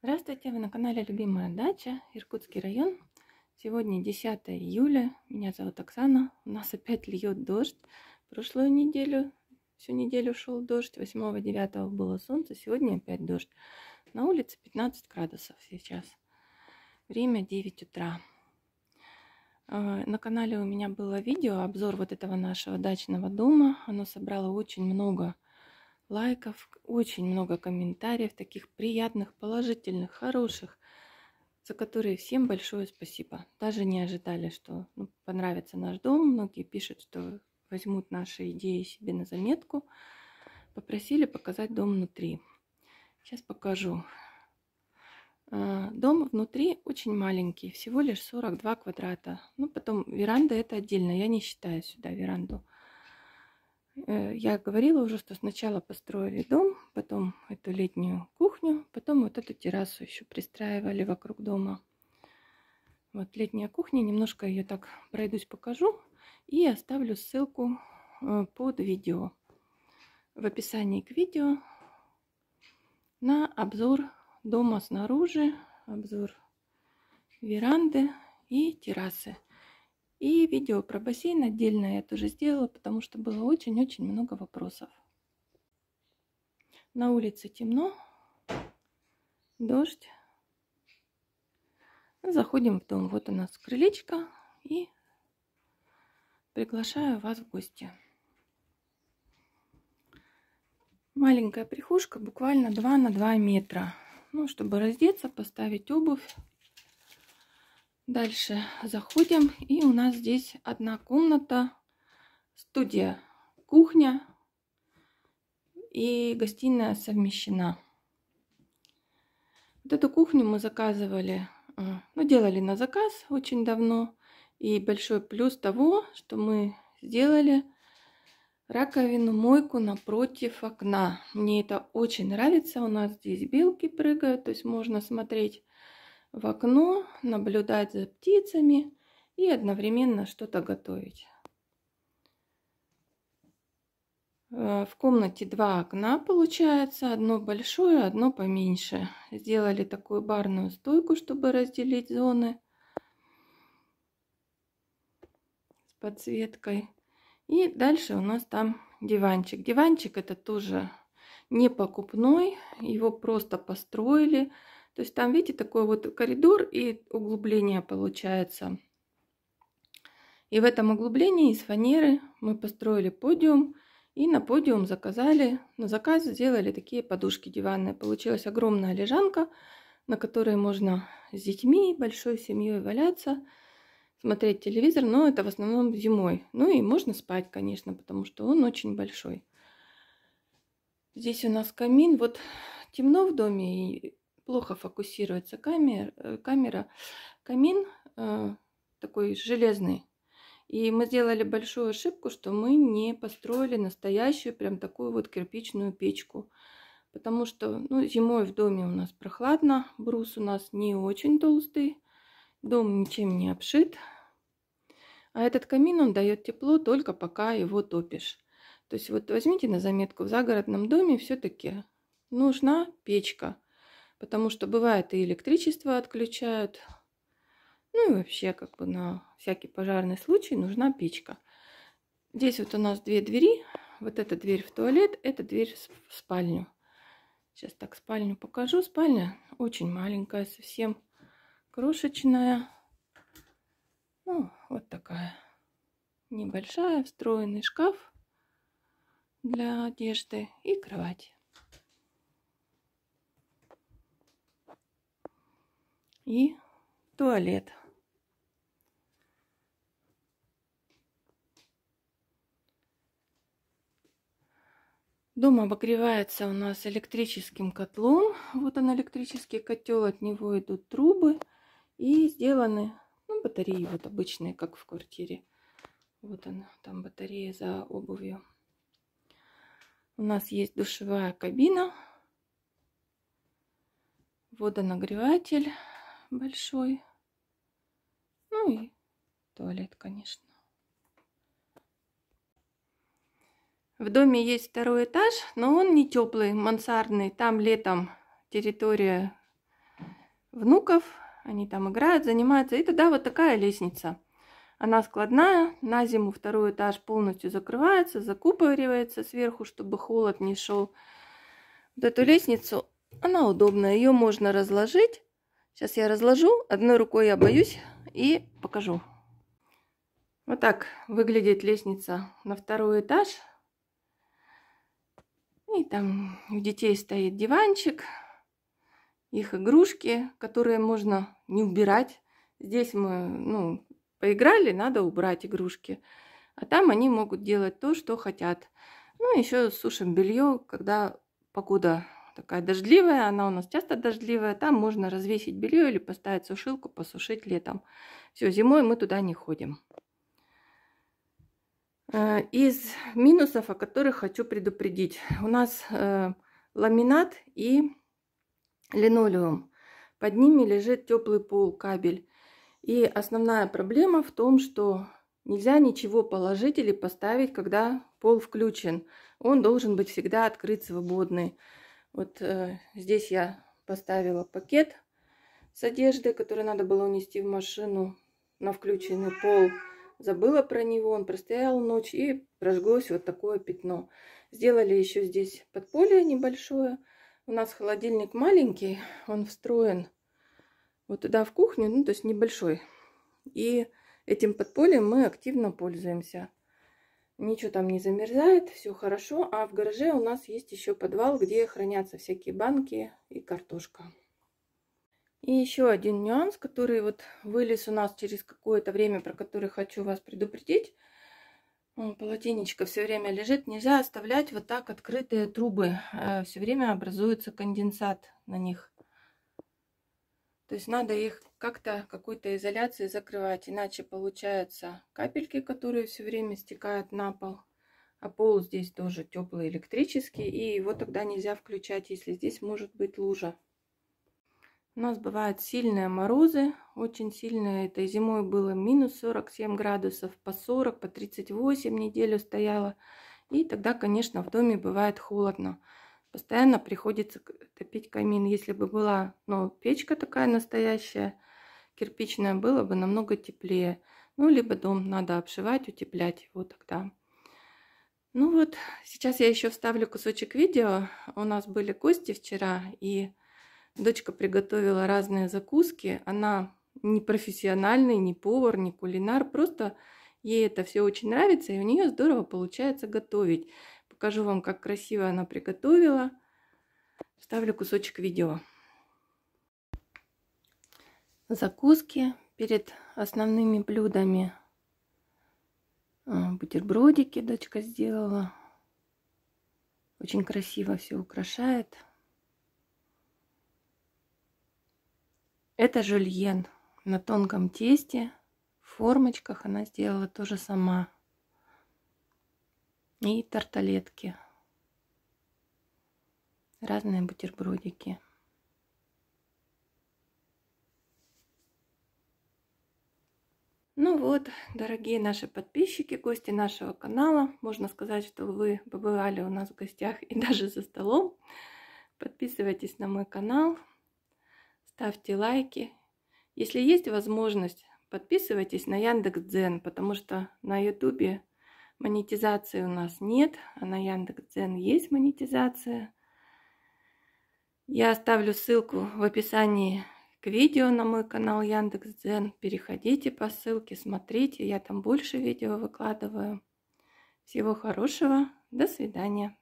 Здравствуйте, вы на канале Любимая дача, Иркутский район. Сегодня 10 июля, меня зовут Оксана. У нас опять льет дождь. Прошлую неделю, всю неделю шел дождь, 8-9 было солнце, сегодня опять дождь. На улице 15 градусов сейчас. Время 9 утра. А, на канале у меня было видео, обзор вот этого нашего дачного дома. Оно собрало очень много лайков, очень много комментариев, таких приятных, положительных, хороших, за которые всем большое спасибо. Даже не ожидали, что ну, понравится наш дом. Многие пишут, что возьмут наши идеи себе на заметку. Попросили показать дом внутри. Сейчас покажу. А, дом внутри очень маленький, всего лишь 42 квадрата. Ну, потом веранда это отдельно, я не считаю сюда веранду. Э, я говорила уже, что сначала построили дом, потом эту летнюю кухню, потом вот эту террасу еще пристраивали вокруг дома. Вот летняя кухня, немножко ее так пройдусь, покажу и оставлю ссылку э, под видео. В описании к видео на обзор дома снаружи, обзор веранды и террасы. И видео про бассейн отдельно я тоже сделала, потому что было очень-очень много вопросов. На улице темно, дождь. Заходим в дом. Вот у нас крылечко. И приглашаю вас в гости. Маленькая прихожка, буквально 2 на 2 метра. Ну, чтобы раздеться, поставить обувь. Дальше заходим, и у нас здесь одна комната, студия, кухня и гостиная совмещена. Вот эту кухню мы заказывали, э, ну, делали на заказ очень давно. И большой плюс того, что мы сделали раковину, мойку напротив окна. Мне это очень нравится. У нас здесь белки прыгают, то есть можно смотреть в окно, наблюдать за птицами и одновременно что-то готовить. Э, в комнате два окна получается, одно большое, одно поменьше. Сделали такую барную стойку, чтобы разделить зоны с подсветкой. И дальше у нас там диванчик. Диванчик это тоже не покупной, его просто построили. То есть там, видите, такой вот коридор и углубление получается. И в этом углублении из фанеры мы построили подиум. И на подиум заказали, на заказ сделали такие подушки диванные. Получилась огромная лежанка, на которой можно с детьми, большой семьей валяться, смотреть телевизор. Но это в основном зимой. Ну и можно спать, конечно, потому что он очень большой. Здесь у нас камин. Вот темно в доме, и плохо фокусируется камер, э, камера. Камин э, такой железный. И мы сделали большую ошибку, что мы не построили настоящую прям такую вот кирпичную печку. Потому что ну, зимой в доме у нас прохладно, брус у нас не очень толстый, дом ничем не обшит. А этот камин, он дает тепло только пока его топишь. То есть вот возьмите на заметку, в загородном доме все-таки нужна печка – потому что бывает и электричество отключают. Ну и вообще, как бы на всякий пожарный случай нужна печка. Здесь вот у нас две двери. Вот эта дверь в туалет, эта дверь в спальню. Сейчас так спальню покажу. Спальня очень маленькая, совсем крошечная. Ну, вот такая небольшая, встроенный шкаф для одежды и кровать. и туалет. Дом обогревается у нас электрическим котлом. Вот он электрический котел, от него идут трубы. И сделаны ну, батареи вот обычные, как в квартире. Вот она, там батарея за обувью. У нас есть душевая кабина, водонагреватель, большой. Ну и туалет, конечно. В доме есть второй этаж, но он не теплый, мансардный. Там летом территория внуков. Они там играют, занимаются. И туда вот такая лестница. Она складная. На зиму второй этаж полностью закрывается, закупоривается сверху, чтобы холод не шел. Вот эту лестницу, она удобная. Ее можно разложить Сейчас я разложу, одной рукой я боюсь и покажу. Вот так выглядит лестница на второй этаж. И там у детей стоит диванчик, их игрушки, которые можно не убирать. Здесь мы ну, поиграли, надо убрать игрушки. А там они могут делать то, что хотят. Ну, еще сушим белье, когда погода такая дождливая, она у нас часто дождливая, там можно развесить белье или поставить сушилку, посушить летом. Все, зимой мы туда не ходим. Э, из минусов, о которых хочу предупредить. У нас э, ламинат и линолеум. Под ними лежит теплый пол, кабель. И основная проблема в том, что нельзя ничего положить или поставить, когда пол включен. Он должен быть всегда открыт, свободный. Вот э, здесь я поставила пакет с одеждой, который надо было унести в машину на включенный пол. Забыла про него, он простоял ночь и прожглось вот такое пятно. Сделали еще здесь подполье небольшое. У нас холодильник маленький, он встроен вот туда в кухню, ну то есть небольшой. И этим подпольем мы активно пользуемся. Ничего там не замерзает, все хорошо. А в гараже у нас есть еще подвал, где хранятся всякие банки и картошка. И еще один нюанс, который вот вылез у нас через какое-то время, про который хочу вас предупредить. Полотенечко все время лежит. Нельзя оставлять вот так открытые трубы. Э, все время образуется конденсат на них. То есть надо их как-то какой-то изоляцией закрывать, иначе получаются капельки, которые все время стекают на пол. А пол здесь тоже теплый электрический, и его тогда нельзя включать, если здесь может быть лужа. У нас бывают сильные морозы, очень сильные. Это зимой было минус 47 градусов, по 40, по 38 неделю стояло. И тогда, конечно, в доме бывает холодно. Постоянно приходится топить камин. Если бы была ну, печка такая настоящая, кирпичная, было бы намного теплее. Ну, либо дом надо обшивать, утеплять его тогда. Ну вот, сейчас я еще вставлю кусочек видео. У нас были гости вчера, и дочка приготовила разные закуски. Она не профессиональный, не повар, не кулинар, просто ей это все очень нравится, и у нее здорово получается готовить. Покажу вам, как красиво она приготовила. Ставлю кусочек видео. Закуски перед основными блюдами. А, бутербродики дочка сделала. Очень красиво все украшает. Это жульен на тонком тесте. В формочках она сделала тоже сама. И тарталетки разные бутербродики. Ну вот, дорогие наши подписчики, гости нашего канала, можно сказать, что вы побывали у нас в гостях и даже за столом. Подписывайтесь на мой канал, ставьте лайки. Если есть возможность, подписывайтесь на Яндекс.Дзен, потому что на Ютубе монетизации у нас нет, а на Яндекс.Дзен есть монетизация. Я оставлю ссылку в описании к видео на мой канал Яндекс.Дзен. Переходите по ссылке, смотрите, я там больше видео выкладываю. Всего хорошего, до свидания.